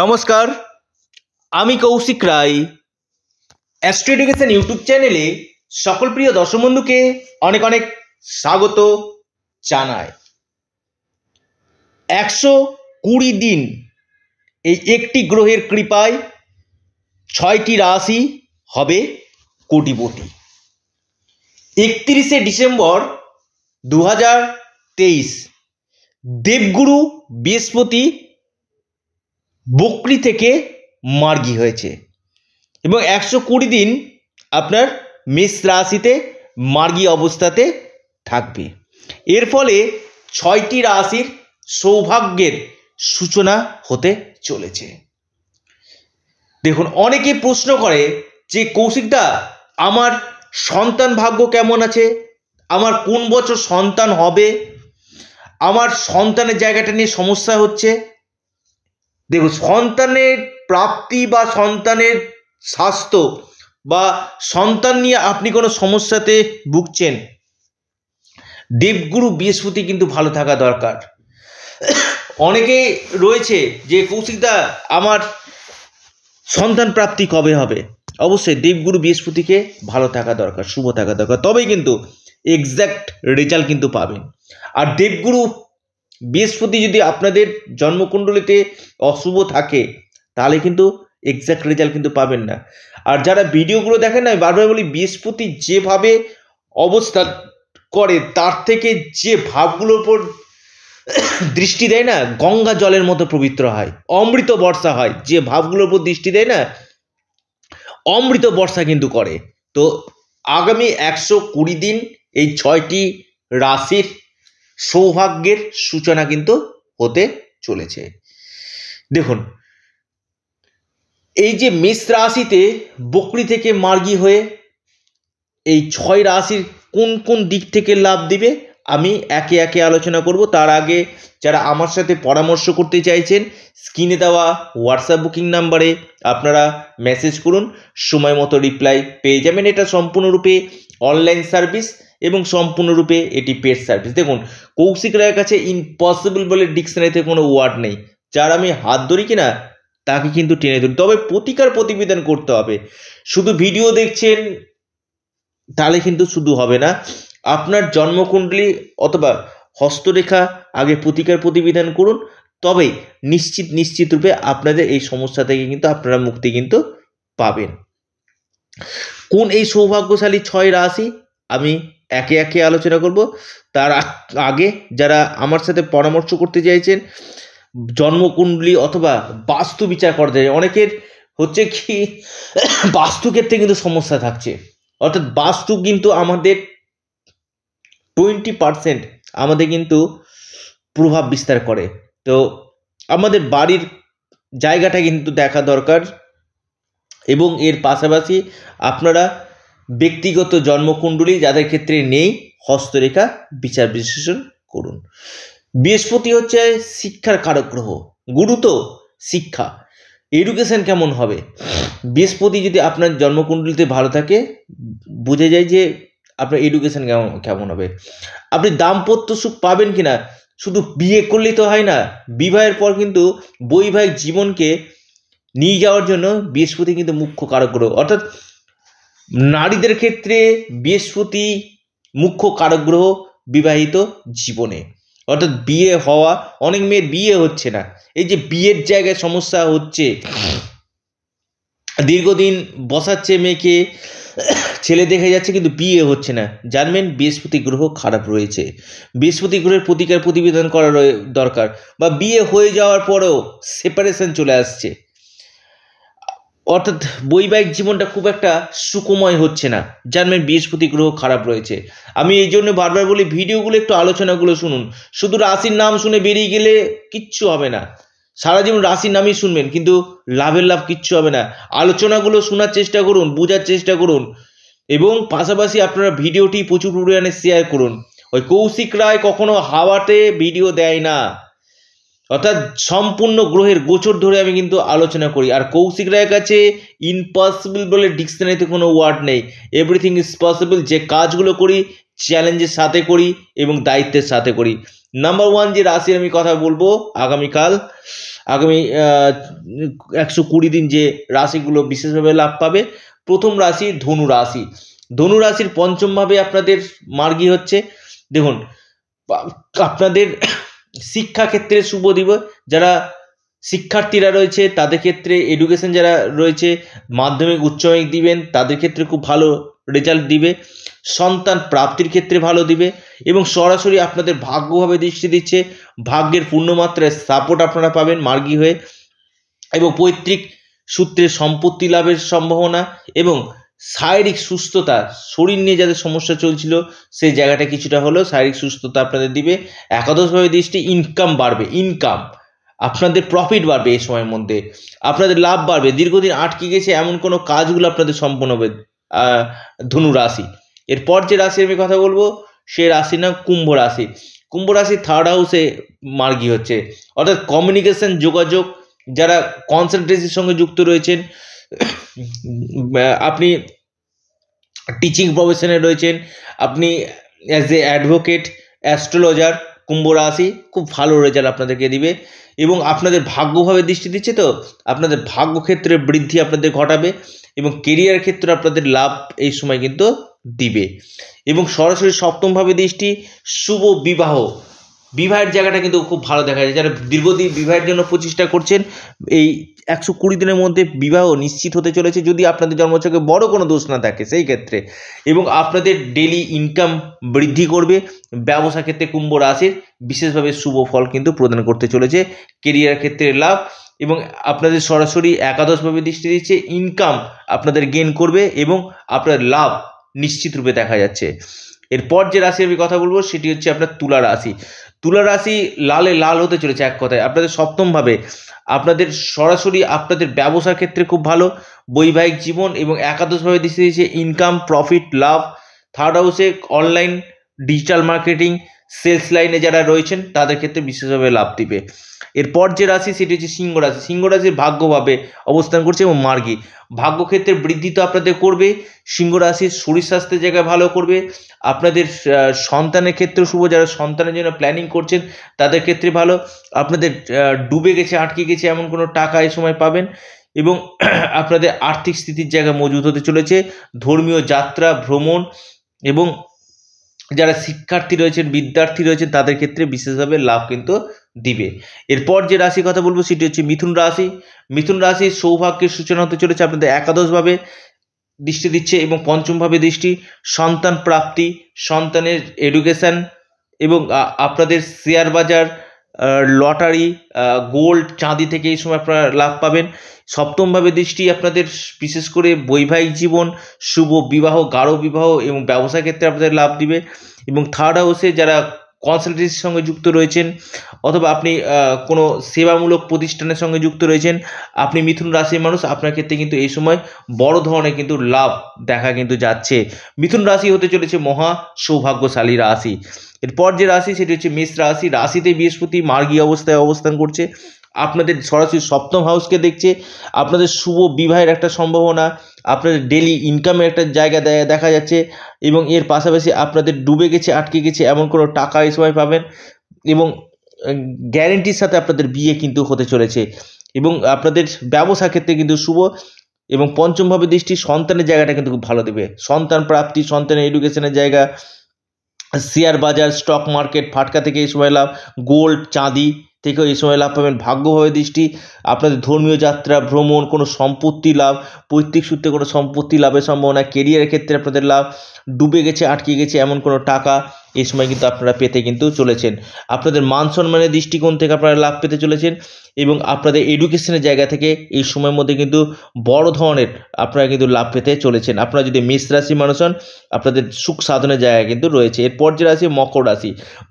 নমস্কার আমি Kaushik Roy astro education YouTube চ্যানেলে সকল প্রিয় দর্শক বন্ধুকে অনেক অনেক স্বাগত জানায় একশো কুড়ি দিন এই একটি গ্রহের কৃপায় ছয়টি রাশি হবে কোটিপতি একত্রিশে ডিসেম্বর দু হাজার তেইশ দেবগুরু বৃহস্পতি বকরি থেকে মার্গি হয়েছে এবং একশো কুড়ি দিন আপনার মেষ রাশিতে মার্গি অবস্থাতে থাকবে এর ফলে ছয়টি রাশির সৌভাগ্যের সূচনা হতে চলেছে দেখুন অনেকে প্রশ্ন করে যে কৌশিকদা আমার সন্তান ভাগ্য কেমন আছে আমার কোন বছর সন্তান হবে আমার সন্তানের জায়গাটা নিয়ে সমস্যা হচ্ছে দেখুন সন্তানের প্রাপ্তি বা সন্তানের স্বাস্থ্য বা সন্তান নিয়ে আপনি কোনো সমস্যাতে ভুগছেন দেবগুরু বৃহস্পতি কিন্তু ভালো থাকা দরকার অনেকে রয়েছে যে কৌশিকদা আমার সন্তান প্রাপ্তি কবে হবে অবশ্যই দেবগুরু বৃহস্পতিকে ভালো থাকা দরকার শুভ থাকা দরকার তবেই কিন্তু এক্স্যাক্ট রেজাল্ট কিন্তু পাবেন আর দেবগুরু বৃহস্পতি যদি আপনাদের জন্মকুণ্ডলিতে অশুভ থাকে তাহলে কিন্তু এক্স্যাক্ট রেজাল্ট কিন্তু পাবেন না আর যারা ভিডিওগুলো দেখেন না বারবার বলি বৃহস্পতি যেভাবে অবস্থা করে তার থেকে যে ভাবগুলোর উপর দৃষ্টি দেয় না গঙ্গা জলের মতো পবিত্র হয় অমৃত বর্ষা হয় যে ভাবগুলোর উপর দৃষ্টি দেয় না অমৃত বর্ষা কিন্তু করে তো আগামী একশো কুড়ি দিন এই ছয়টি রাশির সৌভাগ্যের সূচনা কিন্তু হতে চলেছে দেখুন এই যে মেষ রাশিতে বকরি থেকে মার্গি হয়ে এই ছয় রাশির কোন কোন দিক থেকে লাভ দিবে আমি একে একে আলোচনা করব তার আগে যারা আমার সাথে পরামর্শ করতে চাইছেন স্ক্রিনে দেওয়া হোয়াটসঅ্যাপ বুকিং নাম্বারে আপনারা মেসেজ করুন সময় মতো রিপ্লাই পেয়ে যাবেন এটা সম্পূর্ণরূপে অনলাইন সার্ভিস এবং সম্পূর্ণরূপে এটি পেড সার্ভিস দেখুন কৌশিক রায়ের কাছে ইম্পসিবল বলে ডিকশনারিতে কোনো ওয়ার্ড নেই যার আমি হাত ধরি কিনা তাকে কিন্তু টেনে ধরি তবে প্রতিকার প্রতিবেদন করতে হবে শুধু ভিডিও দেখছেন তাহলে কিন্তু শুধু হবে না আপনার জন্মকুণ্ডলী অথবা হস্তরেখা আগে প্রতিকার প্রতিবিধান করুন তবে নিশ্চিত নিশ্চিত রূপে আপনাদের এই সমস্যা থেকে কিন্তু আপনারা মুক্তি কিন্তু পাবেন কোন এই সৌভাগ্যশালী ছয় রাশি আমি একে একে আলোচনা করব তার আগে যারা আমার সাথে পরামর্শ করতে চাইছেন জন্মকুণ্ডলী অথবা বাস্তু বিচার করতে অনেকের হচ্ছে কি বাস্তু ক্ষেত্রে কিন্তু সমস্যা থাকছে অর্থাৎ বাস্তু কিন্তু আমাদের টোয়েন্টি পারসেন্ট আমাদের কিন্তু প্রভাব বিস্তার করে তো আমাদের বাড়ির জায়গাটা কিন্তু দেখা দরকার এবং এর পাশাপাশি আপনারা ব্যক্তিগত জন্মকুণ্ডলী যাদের ক্ষেত্রে নেই হস্তরেখা বিচার বিশ্লেষণ করুন বৃহস্পতি হচ্ছে শিক্ষার কারক গ্রহ গুরু শিক্ষা এডুকেশন কেমন হবে বৃহস্পতি যদি আপনার জন্মকুণ্ডলিতে ভালো থাকে বোঝা যায় যে আপনার এডুকেশন কেমন কেমন হবে আপনি দাম্পত্য সুখ পাবেন কি না শুধু বিয়ে করলেই তো হয় না বিবাহের পর কিন্তু বৈবাহিক জীবনকে নিয়ে যাওয়ার জন্য বৃহস্পতি কিন্তু মুখ্য কারক গ্রহ অর্থাৎ নারীদের ক্ষেত্রে বৃহস্পতি মুখ্য কারক গ্রহ বিবাহিত জীবনে অর্থাৎ বিয়ে হওয়া অনেক মেয়ের বিয়ে হচ্ছে না এই যে বিয়ের জায়গায় সমস্যা হচ্ছে দীর্ঘদিন বসাচ্ছে মেয়েকে ছেলে দেখে যাচ্ছে কিন্তু বিয়ে হচ্ছে না জানবেন বৃহস্পতি গ্রহ খারাপ রয়েছে বৃহস্পতি গ্রহের প্রতিকার প্রতিবেদন করা দরকার বা বিয়ে হয়ে যাওয়ার পরেও সেপারেশন চলে আসছে অর্থাৎ বৈবাহিক জীবনটা খুব একটা সুকময় হচ্ছে না জানবেন বৃহস্পতি গ্রহ খারাপ রয়েছে আমি এই জন্য বারবার বলি ভিডিওগুলো একটু আলোচনাগুলো শুনুন শুধু রাশির নাম শুনে বেরিয়ে গেলে কিচ্ছু হবে না সারা জীবন রাশির নামই শুনবেন কিন্তু লাভের লাভ কিচ্ছু হবে না আলোচনাগুলো শোনার চেষ্টা করুন বোঝার চেষ্টা করুন এবং পাশাপাশি আপনারা ভিডিওটি প্রচুর পরিমাণে শেয়ার করুন ওই কৌশিক রায় কখনো হাওয়াতে ভিডিও দেয় না অর্থাৎ সম্পূর্ণ গ্রহের গোচর ধরে আমি কিন্তু আলোচনা করি আর কৌশিক রায়ের কাছে ইম্পসিবল বলে ডিকশনারিতে কোনো ওয়ার্ড নেই এভরিথিং ইজ পসিবল যে কাজগুলো করি চ্যালেঞ্জের সাথে করি এবং দায়িত্বের সাথে করি নাম্বার ওয়ান যে রাশির আমি কথা বলবো আগামীকাল আগামী একশো কুড়ি দিন যে রাশিগুলো বিশেষভাবে লাভ পাবে প্রথম রাশি ধনু রাশি ধনু রাশির পঞ্চমভাবে আপনাদের মার্গি হচ্ছে দেখুন আপনাদের শিক্ষাক্ষেত্রে শুভ দিবস যারা শিক্ষার্থীরা রয়েছে তাদের ক্ষেত্রে এডুকেশন যারা রয়েছে মাধ্যমিক উচ্চমাধ্যমিক দিবেন তাদের ক্ষেত্রে খুব ভালো রেজাল্ট দিবে সন্তান প্রাপ্তির ক্ষেত্রে ভালো দিবে এবং সরাসরি আপনাদের ভাগ্যভাবে দৃষ্টি দিচ্ছে ভাগ্যের পূর্ণমাত্রায় সাপোর্ট আপনারা পাবেন মার্গি হয়ে এবং পৈতৃক সূত্রে সম্পত্তি লাভের সম্ভাবনা এবং শারীরিক সুস্থতা শরীর নিয়ে যাদের সমস্যা চলছিল সেই জায়গাটা কিছুটা হলেও শারীরিক সুস্থতা আপনাদের দিবে একাদশভাবে দৃষ্টি ইনকাম বাড়বে ইনকাম আপনাদের প্রফিট বাড়বে এই সময়ের মধ্যে আপনাদের লাভ বাড়বে দীর্ঘদিন আটকে গেছে এমন কোনো কাজগুলো আপনাদের সম্পন্ন হবে ধনু রাশি এরপর যে রাশির আমি কথা বলবো সে রাশি না কুম্ভ রাশি কুম্ভ রাশি থার্ড হাউসে মার্গি হচ্ছে অর্থাৎ কমিউনিকেশন যোগাযোগ যারা কনসেন্ট্রেসির সঙ্গে যুক্ত রয়েছেন আপনি টিচিং প্রফেশনে রয়েছেন আপনি অ্যাজ এ অ্যাডভোকেট অ্যাস্ট্রোলজার কুম্ভ রাশি খুব ভালো রেজাল্ট আপনাদেরকে দিবে এবং আপনাদের ভাগ্যভাবে দৃষ্টি দিচ্ছে তো আপনাদের ভাগ্যক্ষেত্রে বৃদ্ধি আপনাদের ঘটাবে এবং কেরিয়ার ক্ষেত্রে আপনাদের লাভ এই সময় কিন্তু দিবে এবং সরাসরি সপ্তমভাবে দৃষ্টি শুভ বিবাহ বিবাহের জায়গাটা কিন্তু খুব ভালো দেখা যায় যারা দীর্ঘদিন বিবাহের জন্য প্রচেষ্টা করছেন এই একশো কুড়ি দিনের মধ্যে বিবাহ নিশ্চিত হতে চলেছে যদি আপনাদের জন্মচকে বড় কোনো দোষ না থাকে সেই ক্ষেত্রে এবং আপনাদের ডেলি ইনকাম বৃদ্ধি করবে ব্যবসা ক্ষেত্রে কুম্ভ রাশির বিশেষভাবে শুভ ফল কিন্তু প্রদান করতে চলেছে কেরিয়ার ক্ষেত্রে লাভ এবং আপনাদের সরাসরি একাদশভাবে দৃষ্টি দিচ্ছে ইনকাম আপনাদের গেন করবে এবং আপনার লাভ নিশ্চিত রূপে দেখা যাচ্ছে এরপর যে রাশি আমি কথা বলবো সেটি হচ্ছে আপনার তুলা রাশি তুলা রাশি লালে লাল হতে চলেছে এক কথায় আপনাদের সপ্তমভাবে আপনাদের সরাসরি আপনাদের ব্যবসার ক্ষেত্রে খুব ভালো বৈবাহিক জীবন এবং একাদশভাবে দিচ্ছে দিচ্ছে ইনকাম প্রফিট লাভ থার্ড হাউসে অনলাইন ডিজিটাল মার্কেটিং সেলস লাইনে যারা রয়েছেন তাদের ক্ষেত্রে বিশেষভাবে লাভ দিবে এরপর যে রাশি সেটি হচ্ছে সিংহ রাশি সিংহ রাশির ভাগ্যভাবে অবস্থান করছে এবং মার্গি ভাগ্যক্ষেত্রে বৃদ্ধি তো আপনাদের করবে সিংহ রাশির শরীর স্বাস্থ্যের জায়গায় ভালো করবে আপনাদের সন্তানের ক্ষেত্রে শুভ যারা সন্তানের জন্য প্ল্যানিং করছেন তাদের ক্ষেত্রে ভালো আপনাদের ডুবে গেছে আটকে গেছে এমন কোনো টাকা এই সময় পাবেন এবং আপনাদের আর্থিক স্থিতির জায়গায় মজুত হতে চলেছে ধর্মীয় যাত্রা ভ্রমণ এবং যারা শিক্ষার্থী রয়েছেন বিদ্যার্থী রয়েছেন তাদের ক্ষেত্রে বিশেষভাবে লাভ কিন্তু দিবে এরপর যে রাশি কথা বলবো সেটি হচ্ছে মিথুন রাশি মিথুন রাশি সৌভাগ্যের সূচনা হতে চলেছে আপনাদের একাদশভাবে দৃষ্টি দিচ্ছে এবং পঞ্চমভাবে দৃষ্টি সন্তান প্রাপ্তি সন্তানের এডুকেশান এবং আপনাদের শেয়ার বাজার লটারি গোল্ড চাঁদি থেকে এই সময় আপনারা লাভ পাবেন সপ্তমভাবে দৃষ্টি আপনাদের বিশেষ করে বৈবাহিক জীবন শুভ বিবাহ গাঢ় বিবাহ এবং ব্যবসা ক্ষেত্রে আপনাদের লাভ দিবে এবং থার্ড হাউসে যারা কনসালটেন্সির সঙ্গে যুক্ত রয়েছেন অথবা আপনি কোনো সেবামূলক প্রতিষ্ঠানের সঙ্গে যুক্ত রয়েছেন আপনি মিথুন রাশির মানুষ আপনার ক্ষেত্রে কিন্তু এই সময় বড় ধরনের কিন্তু লাভ দেখা কিন্তু যাচ্ছে মিথুন রাশি হতে চলেছে মহা সৌভাগ্যশালী রাশি এরপর যে রাশি সেটি হচ্ছে মেষ রাশি রাশিতে বৃহস্পতি মার্গী অবস্থায় অবস্থান করছে আপনাদের সরাসরি সপ্তম হাউসকে দেখছে আপনাদের শুভ বিবাহের একটা সম্ভাবনা আপনাদের ডেলি ইনকামের একটা জায়গা দেখা যাচ্ছে এবং এর পাশাপাশি আপনাদের ডুবে গেছে আটকে গেছে এমন কোনো টাকা এই সময় পাবেন এবং গ্যারেন্টির সাথে আপনাদের বিয়ে কিন্তু হতে চলেছে এবং আপনাদের ব্যবসা ক্ষেত্রে কিন্তু শুভ এবং পঞ্চমভাবে দৃষ্টি সন্তানের জায়গাটা কিন্তু খুব ভালো দেবে সন্তান প্রাপ্তি সন্তানের এডুকেশনের জায়গা শেয়ার বাজার স্টক মার্কেট ফাটকা থেকে এই সময় লাভ গোল্ড চাঁদি ঠিক এই সময় লাভ পাবেন ভাগ্যভাবে দৃষ্টি আপনাদের ধর্মীয় যাত্রা ভ্রমণ কোনো সম্পত্তি লাভ পৈতৃক সূত্রে কোনো সম্পত্তি লাভের সম্ভাবনা কেরিয়ারের ক্ষেত্রে আপনাদের লাভ ডুবে গেছে আটকে গেছে এমন কোনো টাকা এই সময় কিন্তু আপনারা পেতে কিন্তু চলেছেন আপনাদের মান সম্মানের দৃষ্টিকোণ থেকে আপনারা লাভ পেতে চলেছেন এবং আপনাদের এডুকেশনের জায়গা থেকে এই সময়ের মধ্যে কিন্তু বড় ধরনের আপনারা কিন্তু লাভ পেতে চলেছেন আপনারা যদি মেষ রাশি মানুষ হন আপনাদের সুখ সাধনের জায়গা কিন্তু রয়েছে এরপর যে রাশি মকর রাশি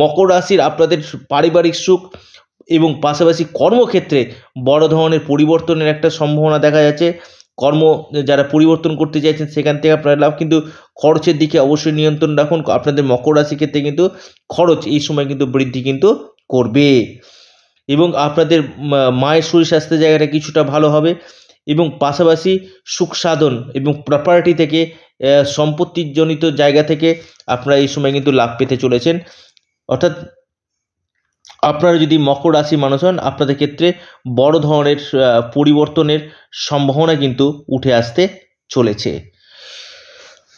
মকর রাশির আপনাদের পারিবারিক সুখ এবং পাশাপাশি কর্মক্ষেত্রে বড় ধরনের পরিবর্তনের একটা সম্ভাবনা দেখা যাচ্ছে কর্ম যারা পরিবর্তন করতে চাইছেন সেখান থেকে আপনারা লাভ কিন্তু খরচের দিকে অবশ্যই নিয়ন্ত্রণ রাখুন আপনাদের মকর রাশি ক্ষেত্রে কিন্তু খরচ এই সময় কিন্তু বৃদ্ধি কিন্তু করবে এবং আপনাদের মায়ের শরীর স্বাস্থ্যের জায়গাটা কিছুটা ভালো হবে এবং পাশাপাশি সুখ সাধন এবং প্রপার্টি থেকে সম্পত্তিজনিত জায়গা থেকে আপনারা এই সময় কিন্তু লাভ পেতে চলেছেন অর্থাৎ আপনারা যদি মকর রাশি মানুষ হন আপনাদের ক্ষেত্রে বড় ধরনের পরিবর্তনের সম্ভাবনা কিন্তু উঠে আসতে চলেছে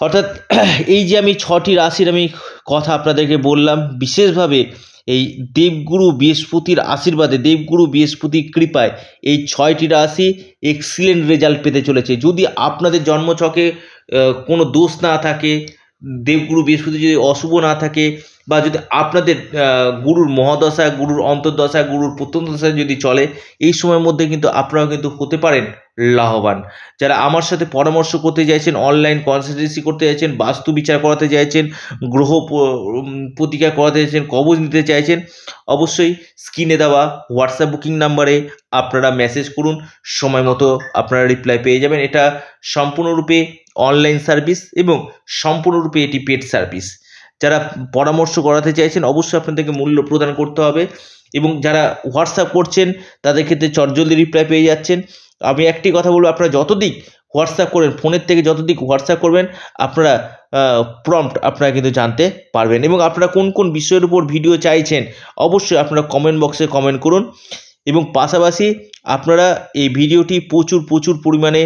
অর্থাৎ এই যে আমি ছটি রাশির আমি কথা আপনাদেরকে বললাম বিশেষভাবে এই দেবগুরু বৃহস্পতির আশীর্বাদে দেবগুরু বৃহস্পতির কৃপায় এই ছয়টি রাশি এক্সিলেন্ট রেজাল্ট পেতে চলেছে যদি আপনাদের জন্মছকে কোনো দোষ না থাকে দেবগুরু বৃহস্পতি যদি অশুভ না থাকে বা যদি আপনাদের গুরুর মহাদশা গুরুর অন্তর্দশা গুরুর প্রত্যন্তদশা যদি চলে এই সময়ের মধ্যে কিন্তু আপনারাও কিন্তু হতে পারেন লাভবান যারা আমার সাথে পরামর্শ করতে চাইছেন অনলাইন কনসালটেন্সি করতে চাইছেন বাস্তু বিচার করাতে চাইছেন গ্রহ প্রতিকার করাতে চাইছেন কবজ নিতে চাইছেন অবশ্যই স্ক্রিনে দেওয়া হোয়াটসঅ্যাপ বুকিং নাম্বারে আপনারা মেসেজ করুন সময় মতো আপনারা রিপ্লাই পেয়ে যাবেন এটা সম্পূর্ণরূপে অনলাইন সার্ভিস এবং সম্পূর্ণরূপে এটি পেড সার্ভিস যারা পরামর্শ করাতে চাইছেন অবশ্যই আপনাদেরকে মূল্য প্রদান করতে হবে এবং যারা হোয়াটসঅ্যাপ করছেন তাদের ক্ষেত্রে চটজলদি রিপ্লাই পেয়ে যাচ্ছেন আমি একটি কথা বলবো আপনারা যতদিক হোয়াটসঅ্যাপ করেন ফোনের থেকে যতদিক হোয়াটসঅ্যাপ করবেন আপনারা প্রম্পট আপনারা কিন্তু জানতে পারবেন এবং আপনারা কোন কোন বিষয়ের উপর ভিডিও চাইছেন অবশ্যই আপনারা কমেন্ট বক্সে কমেন্ট করুন এবং পাশাপাশি আপনারা এই ভিডিওটি প্রচুর প্রচুর পরিমাণে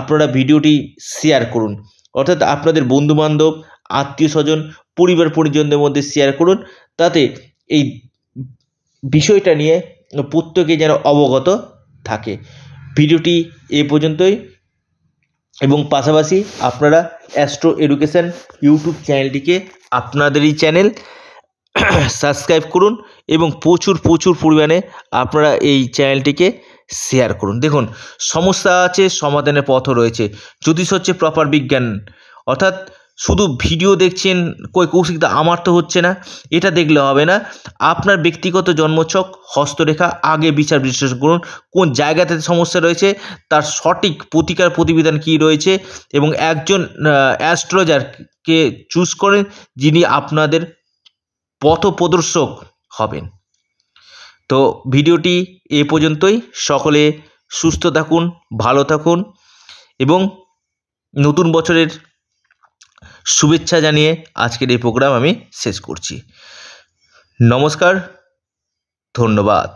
আপনারা ভিডিওটি শেয়ার করুন অর্থাৎ আপনাদের বন্ধুবান্ধব আত্মীয় স্বজন পরিবার পরিজনদের মধ্যে শেয়ার করুন তাতে এই বিষয়টা নিয়ে প্রত্যেকে যেন অবগত থাকে ভিডিওটি এ পর্যন্তই এবং পাশাপাশি আপনারা অ্যাস্ট্রো এডুকেশান ইউটিউব চ্যানেলটিকে আপনাদেরই চ্যানেল সাবস্ক্রাইব করুন এবং প্রচুর প্রচুর পরিমাণে আপনারা এই চ্যানেলটিকে শেয়ার করুন দেখুন সমস্যা আছে সমাধানের পথও রয়েছে জ্যোতিষ হচ্ছে প্রপার বিজ্ঞান অর্থাৎ শুধু ভিডিও দেখছেন কই কৌশিকদা আমার তো হচ্ছে না এটা দেখলে হবে না আপনার ব্যক্তিগত জন্মছক হস্তরেখা আগে বিচার বিশ্লেষণ করুন কোন জায়গাতে সমস্যা রয়েছে তার সঠিক প্রতিকার প্রতিবিধান কি রয়েছে এবং একজন অ্যাস্ট্রোলজারকে চুজ করেন যিনি আপনাদের পথ প্রদর্শক হবেন তো ভিডিওটি এ পর্যন্তই সকলে সুস্থ থাকুন ভালো থাকুন এবং নতুন বছরের শুভেচ্ছা জানিয়ে আজকের এই প্রোগ্রাম আমি শেষ করছি নমস্কার ধন্যবাদ